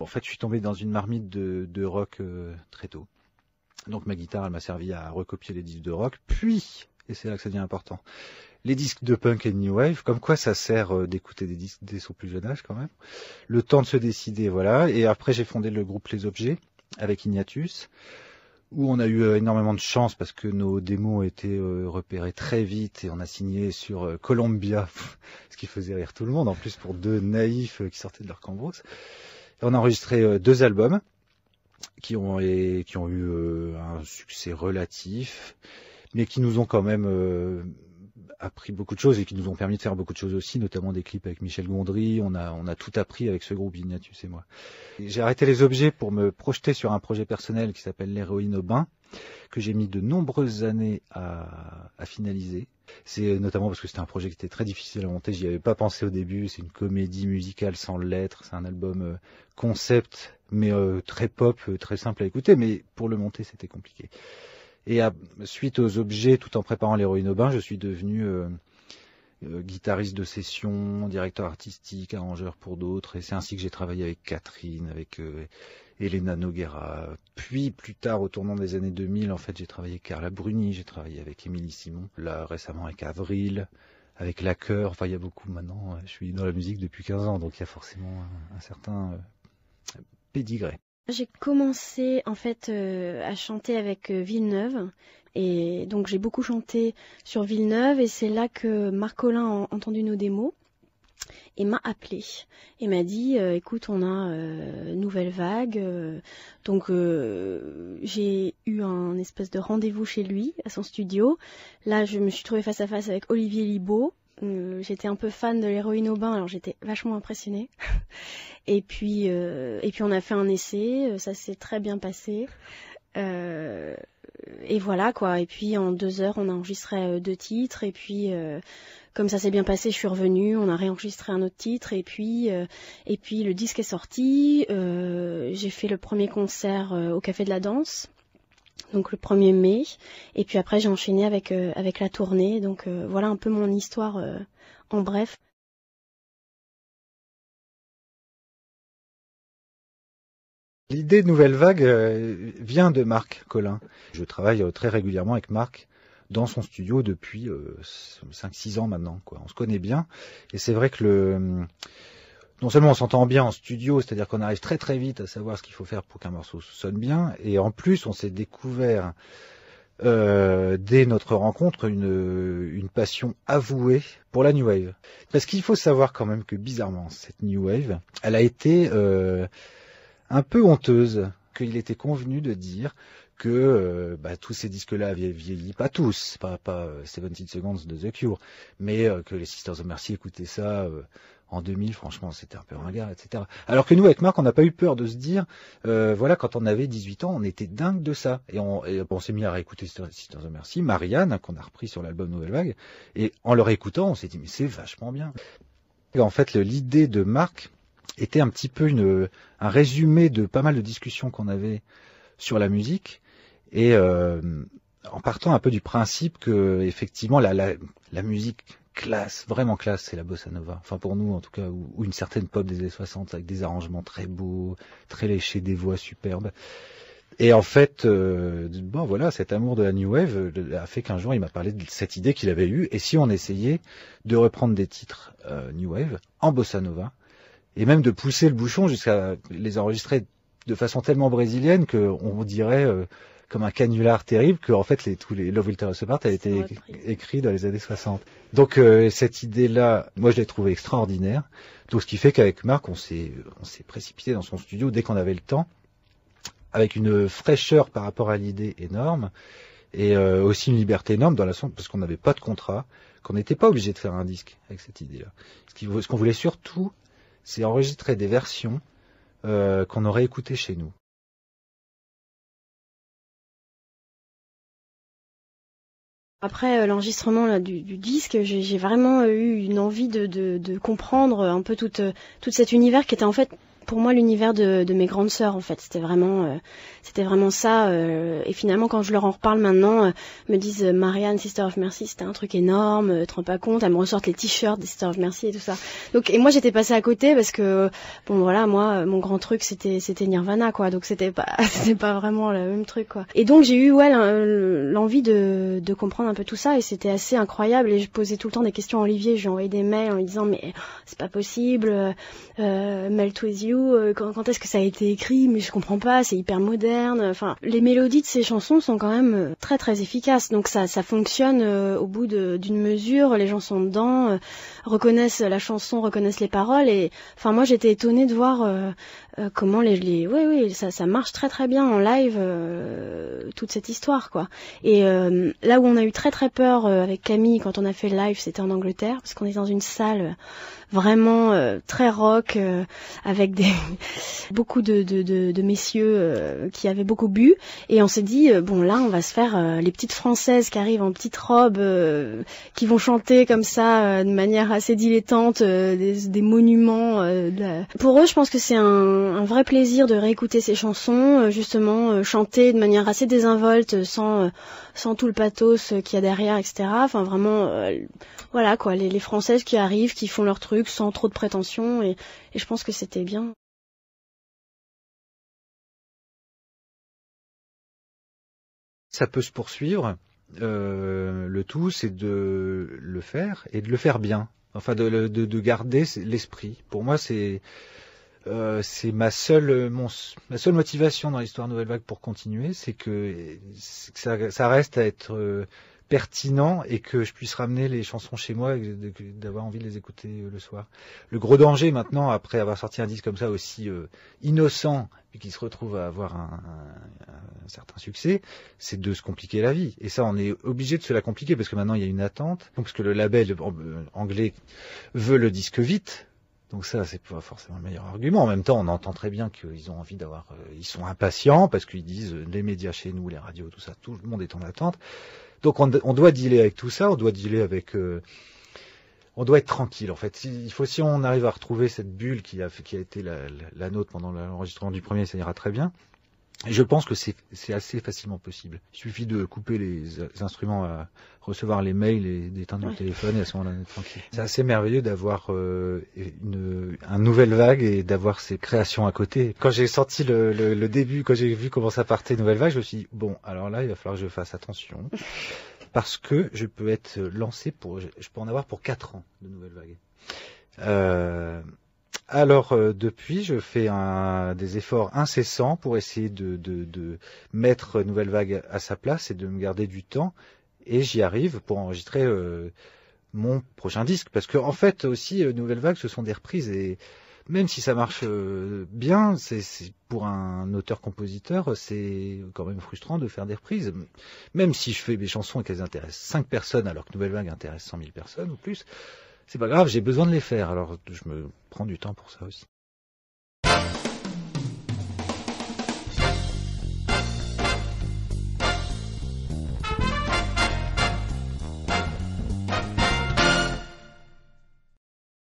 en fait, je suis tombé dans une marmite de, rock euh, très tôt. Donc ma guitare, elle m'a servi à recopier les disques de rock, puis, et c'est là que ça devient important, les disques de punk et de new wave, comme quoi ça sert euh, d'écouter des disques dès son plus jeune âge quand même. Le temps de se décider, voilà. Et après, j'ai fondé le groupe Les Objets avec Ignatus, où on a eu euh, énormément de chance parce que nos démos ont été repérés très vite et on a signé sur Columbia, ce qui faisait rire tout le monde, en plus pour deux naïfs qui sortaient de leur cambrousse on a enregistré euh, deux albums qui ont, eu euh, un succès relatif, mais qui nous ont quand même euh, appris beaucoup de choses et qui nous ont permis de faire beaucoup de choses aussi, notamment des clips avec Michel Gondry. On a, tout appris avec ce groupe Ignatius et moi. J'ai arrêté les objets pour me projeter sur un projet personnel qui s'appelle L'héroïne au bain, que j'ai mis de nombreuses années à finaliser. C'est euh, notamment parce que c'était un projet qui était très difficile à monter. J'y avais pas pensé au début. C'est une comédie musicale sans lettres. C'est un album euh, concept, mais euh, très pop, très simple à écouter. Mais pour le monter, c'était compliqué. Et à, suite aux objets, tout en préparant l'héroïne au bain, je suis devenu guitariste de session, directeur artistique, arrangeur pour d'autres. Et c'est ainsi que j'ai travaillé avec Catherine, avec Elena Noguera. Puis plus tard, au tournant des années 2000, en fait, j'ai travaillé avec Carla Bruni, j'ai travaillé avec Émilie Simon, là récemment avec Avril, avec La Enfin, il y a beaucoup maintenant. Euh, je suis dans la musique depuis 15 ans, donc il y a forcément un, certain pedigree. Euh, pédigré. J'ai commencé en fait euh, à chanter avec Villeneuve. Et donc j'ai beaucoup chanté sur Villeneuve et c'est là que Marc Collin a entendu nos démos et m'a appelé et m'a dit euh, écoute on a euh, nouvelle vague euh, donc j'ai eu un espèce de rendez-vous chez lui à son studio là je me suis trouvée face à face avec Olivier Libaud j'étais un peu fan de l'héroïne au bain alors j'étais vachement impressionnée et puis et puis on a fait un essai ça s'est très bien passé et voilà quoi. Et puis en deux heures, on a enregistré euh, deux titres. Et puis euh, comme ça s'est bien passé, je suis revenue. On a réenregistré un autre titre. Et puis euh, et puis le disque est sorti. j'ai fait le premier concert au Café de la Danse. Donc le 1er mai, et puis après j'ai enchaîné avec avec la tournée. Donc voilà un peu mon histoire en bref. L'idée de Nouvelle Vague euh, vient de Marc Collin. Je travaille euh, très régulièrement avec Marc dans son studio depuis 5-6 euh, ans maintenant. Quoi. On se connaît bien. Et c'est vrai que le non seulement on s'entend bien en studio, c'est-à-dire qu'on arrive très très vite à savoir ce qu'il faut faire pour qu'un morceau sonne bien, et en plus on s'est découvert euh, dès notre rencontre une, une passion avouée pour la New Wave. Parce qu'il faut savoir quand même que bizarrement, cette New Wave, elle a été... Euh, un peu honteuse, qu'il était convenu de dire que euh, bah, tous ces disques-là avaient vieilli, pas tous, pas, pas euh, 17 Seconds de The Cure, mais euh, que les Sisters of Mercy écoutaient ça euh, en 2000, franchement, c'était un peu ringard, etc. Alors que nous, avec Marc, on n'a pas eu peur de se dire, voilà, quand on avait 18 ans, on était dingue de ça. Et on, on s'est mis à réécouter Sisters of Mercy, Marianne, qu'on a repris sur l'album Nouvelle Vague, et en leur écoutant, on s'est dit, mais c'est vachement bien. Et en fait, l'idée de Marc, était un petit peu une, un résumé de pas mal de discussions qu'on avait sur la musique et euh, en partant un peu du principe que effectivement la, la, la musique classe, vraiment classe, c'est la bossa nova. Enfin pour nous en tout cas, ou, une certaine pop des années 60 avec des arrangements très beaux, très léchés, des voix superbes. Et en fait, euh, bon voilà, cet amour de la new wave a fait qu'un jour il m'a parlé de cette idée qu'il avait eue. Et si on essayait de reprendre des titres euh, new wave en bossa nova, et même de pousser le bouchon jusqu'à les enregistrer de façon tellement brésilienne qu'on dirait euh, comme un canular terrible que en fait les, tous les Love Will Tear Us Apart a été écrit dans les années 60. Donc euh, cette idée-là, moi je l'ai trouvée extraordinaire. Donc ce qui fait qu'avec Marc, on s'est on s'est précipité dans son studio dès qu'on avait le temps, avec une fraîcheur par rapport à l'idée énorme et euh, aussi une liberté énorme dans la sorte parce qu'on n'avait pas de contrat, qu'on n'était pas obligé de faire un disque avec cette idée-là. Ce qu'on voulait surtout c'est enregistrer des versions euh, qu'on aurait écoutées chez nous. Après euh, l'enregistrement du, disque, j'ai vraiment euh, eu une envie de, comprendre un peu tout cet univers qui était en fait pour moi l'univers de, mes grandes sœurs en fait. C'était vraiment, euh, c'était vraiment ça. Euh, et finalement, quand je leur en reparle maintenant, euh, me disent Marianne, Sister of Mercy, c'était un truc énorme. te rends pas compte Elles me ressortent les t-shirts des Sister of Mercy et tout ça. Donc et moi j'étais passée à côté parce que bon voilà, moi mon grand truc c'était c'était Nirvana quoi. Donc c'était pas c'était pas vraiment le même truc quoi. Et donc j'ai eu ouais l'envie de, comprendre un peu tout ça et c'était assez incroyable. Et je posais tout le temps des questions à Olivier. Je lui envoyais des mails en lui disant mais c'est pas possible. Euh, mail to euh, quand, est-ce que ça a été écrit Mais je comprends pas, c'est hyper moderne. Enfin, les mélodies de ces chansons sont quand même euh, très très efficaces. Donc ça, ça fonctionne euh, au bout d'une mesure. Les gens sont dedans, reconnaissent la chanson, reconnaissent les paroles. Et enfin, moi j'étais étonnée de voir euh, comment les, les, oui oui ça ça marche très très bien en live euh, toute cette histoire quoi. Et euh, là où on a eu très très peur avec Camille quand on a fait le live, c'était en Angleterre parce qu'on est dans une salle vraiment très rock avec des beaucoup de messieurs qui avaient beaucoup bu et on s'est dit bon là on va se faire les petites françaises qui arrivent en petites robes qui vont chanter comme ça de manière assez dilettante des, monuments pour eux je pense que c'est un un vrai plaisir de réécouter ces chansons, euh, justement euh, chanter de manière assez désinvolte, euh, sans, sans tout le pathos qu'il y a derrière, etc. Enfin vraiment, voilà quoi, les, Françaises qui arrivent, qui font leur truc sans trop de prétention, et, je pense que c'était bien. Ça peut se poursuivre. le tout, c'est de le faire et de le faire bien. Enfin, de garder l'esprit. Pour moi, c'est euh, c'est ma seule, euh, ma seule motivation dans l'histoire Nouvelle Vague pour continuer, c'est que, ça, reste à être euh, pertinent et que je puisse ramener les chansons chez moi et d'avoir envie de les écouter le soir. Le gros danger maintenant, après avoir sorti un disque comme ça aussi innocent et qui se retrouve à avoir un, un certain succès, c'est de se compliquer la vie. Et ça, on est obligé de se la compliquer parce que maintenant il y a une attente, parce que le label anglais veut le disque vite. Donc ça, c'est pas forcément le meilleur argument. En même temps, on entend très bien qu'ils ont envie d'avoir, euh, ils sont impatients parce qu'ils disent euh, les médias chez nous, les radios, tout ça, tout le monde est en attente. Donc on, on doit dealer avec tout ça, on doit dealer avec, euh, on doit être tranquille en fait. Il faut si on arrive à retrouver cette bulle qui a, qui a été la, la, la nôtre pendant l'enregistrement du premier, ça ira très bien je pense que c'est assez facilement possible. Il suffit de couper les, instruments à recevoir les mails et d'éteindre le téléphone et à ce moment-là, on est tranquille. C'est assez merveilleux d'avoir euh, une, nouvelle vague et d'avoir ces créations à côté. Quand j'ai sorti le, le, début, quand j'ai vu comment ça partait nouvelle vague, je me suis dit, bon, alors là, il va falloir que je fasse attention. Parce que je peux être lancé pour, je peux en avoir pour quatre ans de nouvelle vague. Euh, alors euh, depuis, je fais des efforts incessants pour essayer de, de, mettre Nouvelle Vague à sa place et de me garder du temps. Et j'y arrive pour enregistrer euh, mon prochain disque. Parce que en fait aussi, euh, Nouvelle Vague, ce sont des reprises. Et même si ça marche bien, c'est pour un auteur-compositeur, c'est quand même frustrant de faire des reprises. Même si je fais mes chansons et qu'elles intéressent 5 personnes, alors que Nouvelle Vague intéresse 100 000 personnes ou plus c'est pas grave, j'ai besoin de les faire. Alors je me prends du temps pour ça aussi.